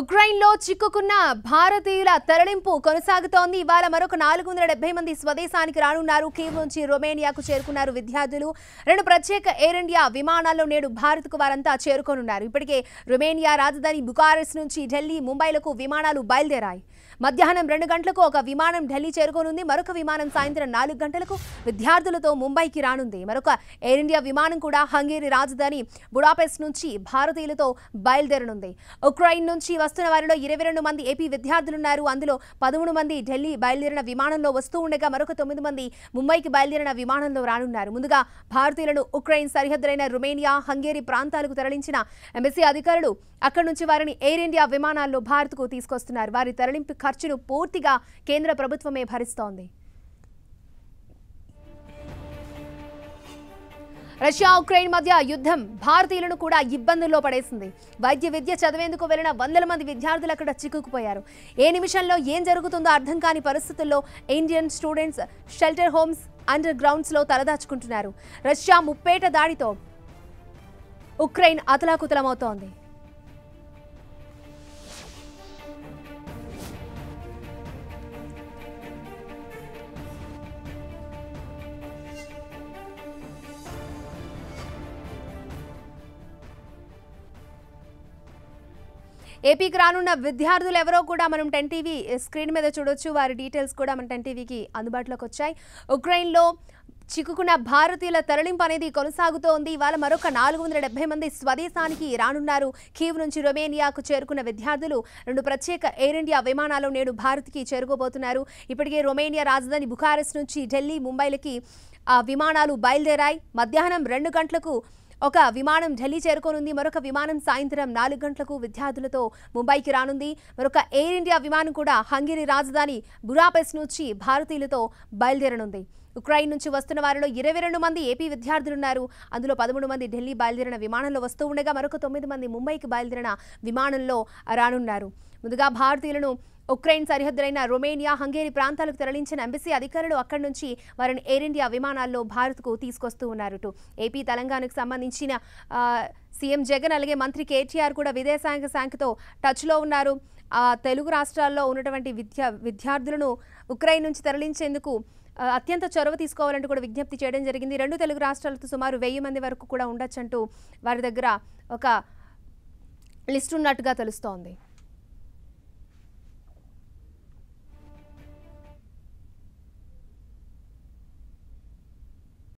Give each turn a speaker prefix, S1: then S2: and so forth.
S1: ఉక్రెయిన్లో చిక్కుకున్న భారతీయుల తరలింపు కొనసాగుతోంది ఇవాళ మరొక నాలుగు వందల డెబ్బై మంది స్వదేశానికి రానున్నారు కీవ్ నుంచి రొమేనియాకు చేరుకున్నారు విద్యార్థులు రెండు ప్రత్యేక ఎయిర్ ఇండియా విమానాల్లో నేడు భారత్కు వారంతా చేరుకోనున్నారు ఇప్పటికే రొమేనియా రాజధాని బుకారెస్ నుంచి ఢిల్లీ ముంబైలకు విమానాలు బయలుదేరాయి మధ్యాహ్నం రెండు గంటలకు ఒక విమానం ఢిల్లీ చేరుకోనుంది మరొక విమానం సాయంత్రం నాలుగు గంటలకు విద్యార్థులతో ముంబైకి రానుంది మరొక ఎయిర్ ఇండియా విమానం కూడా హంగేరి రాజధాని బుడాపెస్ట్ నుంచి భారతీయులతో బయలుదేరనుంది ఉక్రెయిన్ నుంచి వస్తున్న వారిలో ఇరవై రెండు మంది ఏపీ విద్యార్థులున్నారు అందులో పదమూడు మంది ఢిల్లీ బయలుదేరిన విమానంలో వస్తూ ఉండగా మరొక తొమ్మిది మంది ముంబైకి బయలుదేరిన విమానంలో రానున్నారు ముందుగా భారతీయులను ఉక్రెయిన్ సరిహద్దులైన రుమేనియా హంగేరీ ప్రాంతాలకు తరలించిన ఎంబసీ అధికారులు అక్కడి నుంచి వారిని ఎయిర్ ఇండియా విమానాల్లో భారత్కు తీసుకొస్తున్నారు వారి తరలింపు ఖర్చును పూర్తిగా కేంద్ర ప్రభుత్వమే భరిస్తోంది రష్యా ఉక్రెయిన్ మధ్య యుద్ధం భారతీయులను కూడా ఇబ్బందుల్లో పడేసింది వైద్య విద్య చదివేందుకు వెళ్లిన వందల మంది విద్యార్థులు అక్కడ చిక్కుకుపోయారు ఏ నిమిషంలో ఏం జరుగుతుందో అర్థం కాని పరిస్థితుల్లో Indian students shelter homes under గ్రౌండ్స్లో తలదాచుకుంటున్నారు రష్యా ముప్పేట దాడితో ఉక్రెయిన్ అతలాకుతలమవుతోంది ఏపీకి రానున్న విద్యార్థులు ఎవరో కూడా మనం టెన్ టీవీ స్క్రీన్ మీద చూడొచ్చు వారి డీటెయిల్స్ కూడా మన టెన్ టీవీకి అందుబాటులోకి వచ్చాయి ఉక్రెయిన్లో చిక్కుకున్న భారతీయుల తరలింపు అనేది కొనసాగుతోంది ఇవాళ మరొక నాలుగు వందల డెబ్బై మంది స్వదేశానికి రానున్నారు కీవ్ నుంచి రొమేనియాకు చేరుకున్న విద్యార్థులు రెండు ప్రత్యేక ఎయిర్ ఇండియా విమానాలు నేడు భారత్కి చేరుకోబోతున్నారు ఇప్పటికే రొమేనియా రాజధాని బుఖారెస్ నుంచి ఢిల్లీ ముంబైలకి విమానాలు బయలుదేరాయి మధ్యాహ్నం రెండు గంటలకు ఒక విమానం ఢిల్లీ చేరుకోనుంది మరొక విమానం సాయంత్రం నాలుగు గంటలకు విద్యార్థులతో ముంబైకి రానుంది మరొక ఎయిర్ ఇండియా విమానం కూడా హంగేరీ రాజధాని బురాపెస్ నుంచి భారతీయులతో బయలుదేరనుంది ఉక్రెయిన్ నుంచి వస్తున్న వారిలో ఇరవై రెండు మంది ఏపీ విద్యార్థులున్నారు అందులో పదమూడు మంది ఢిల్లీ బయలుదేరిన విమానంలో వస్తూ ఉండగా మరొక తొమ్మిది మంది ముంబైకి బయలుదేరిన విమానంలో రానున్నారు ముందుగా భారతీయులను ఉక్రెయిన్ సరిహద్దులైన రొమేనియా హంగేరీ ప్రాంతాలకు తరలించిన ఎంబసీ అధికారులు అక్కడి నుంచి వారిని ఎయిర్ ఇండియా విమానాల్లో భారత్కు తీసుకొస్తూ ఉన్నారు ఏపీ తెలంగాణకు సంబంధించిన సీఎం జగన్ అలాగే మంత్రి కేటీఆర్ కూడా విదేశాంగ శాఖతో టచ్లో ఉన్నారు తెలుగు రాష్ట్రాల్లో ఉన్నటువంటి విద్యా విద్యార్థులను ఉక్రెయిన్ నుంచి తరలించేందుకు అత్యంత చొరవ తీసుకోవాలంటూ కూడా విజ్ఞప్తి చేయడం జరిగింది రెండు తెలుగు రాష్ట్రాలతో సుమారు వెయ్యి మంది వరకు కూడా ఉండొచ్చంటూ వారి దగ్గర ఒక లిస్ట్ ఉన్నట్టుగా తెలుస్తోంది